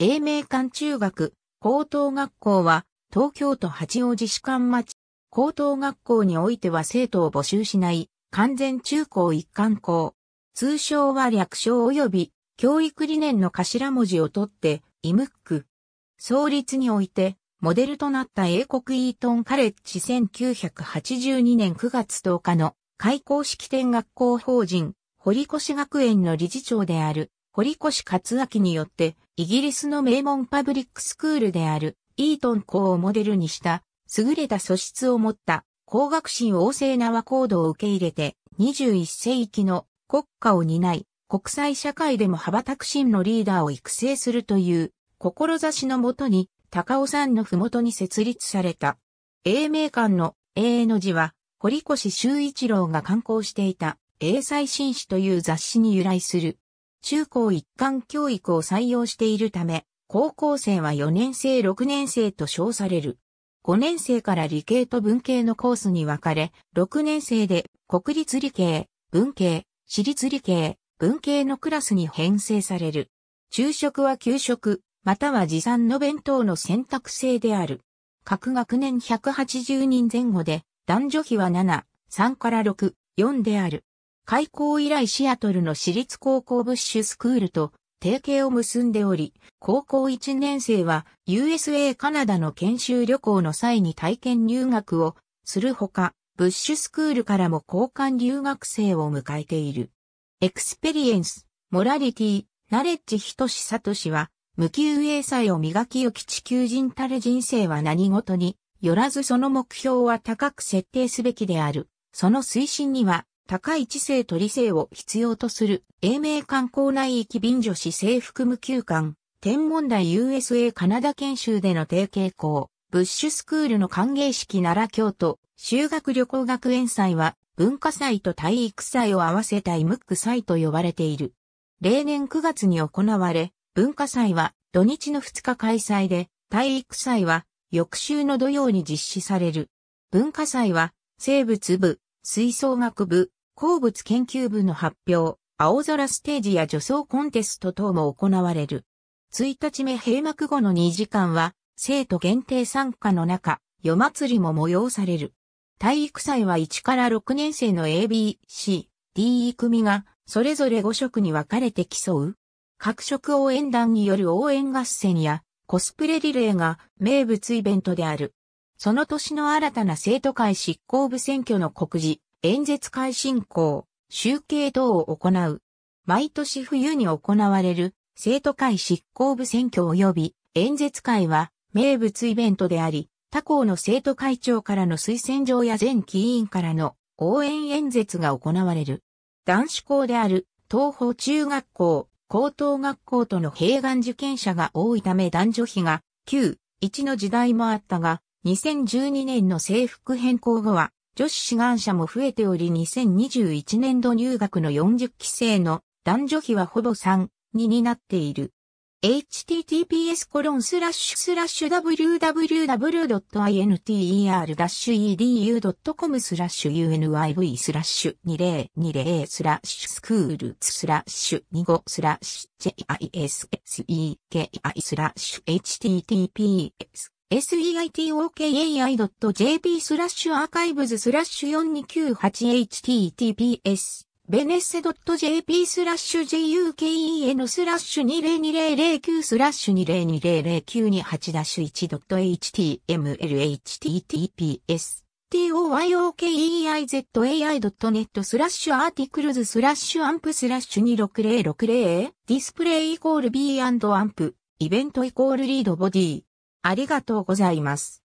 英明館中学、高等学校は、東京都八王子市館町、高等学校においては生徒を募集しない、完全中高一貫校。通称は略称及び、教育理念の頭文字を取って、イムック。創立において、モデルとなった英国イートンカレッジ1982年9月10日の開校式典学校法人、堀越学園の理事長である堀越克明によって、イギリスの名門パブリックスクールである、イートン校をモデルにした、優れた素質を持った、工学心旺盛な和行動を受け入れて、21世紀の国家を担い、国際社会でも羽ばたく心のリーダーを育成するという、志のもとに、高尾山のふもとに設立された。英明館の英の字は、堀越修一郎が刊行していた英才紳士という雑誌に由来する。中高一貫教育を採用しているため、高校生は4年生6年生と称される。5年生から理系と文系のコースに分かれ、6年生で国立理系、文系、私立理系、文系のクラスに編成される。昼食は給食、または持参の弁当の選択制である。各学年180人前後で、男女比は7、3から6、4である。開校以来シアトルの私立高校ブッシュスクールと提携を結んでおり、高校1年生は USA カナダの研修旅行の際に体験入学をするほか、ブッシュスクールからも交換留学生を迎えている。エクスペリエンス、モラリティ、ナレッジ等しさとしは、無給英才を磨きよき地球人たる人生は何事に、よらずその目標は高く設定すべきである。その推進には、高い知性取り性を必要とする、英明観光内域便所市制服無休館、天文台 USA カナダ研修での提携校、ブッシュスクールの歓迎式奈良京都、修学旅行学園祭は、文化祭と体育祭を合わせたイムック祭と呼ばれている。例年9月に行われ、文化祭は土日の2日開催で、体育祭は翌週の土曜に実施される。文化祭は生物部、吹奏楽部、鉱物研究部の発表、青空ステージや女装コンテスト等も行われる。1日目閉幕後の2時間は、生徒限定参加の中、夜祭りも催される。体育祭は1から6年生の ABC、DE 組が、それぞれ5色に分かれて競う。各色応援団による応援合戦や、コスプレリレーが名物イベントである。その年の新たな生徒会執行部選挙の告示、演説会進行、集計等を行う。毎年冬に行われる生徒会執行部選挙及び演説会は名物イベントであり、他校の生徒会長からの推薦状や全議員からの応援演説が行われる。男子校である東方中学校、高等学校との併願受験者が多いため男女比が9、1の時代もあったが、2012年の制服変更後は、女子志願者も増えており2021年度入学の40期生の男女比はほぼ3、2になっている。https コロンスラッシュスラッシュ www.inter-edu.com スラッシュ univ スラッシュ2020スラッシュスクールスラッシュ25スラッシュ j i s s e k i スラッシュ https seitok.ai.jp スラッシュアーカイブズスラッシュ 4298https ベネッセ .jp スラッシュ juken スラッシュ202009スラッシュ20200928-1 .html https toyokeizai.net スラッシュアーティクルズスラッシュアンプスラッシュ26060ディスプレイイコール B& アンプイベントイコールリードボディありがとうございます。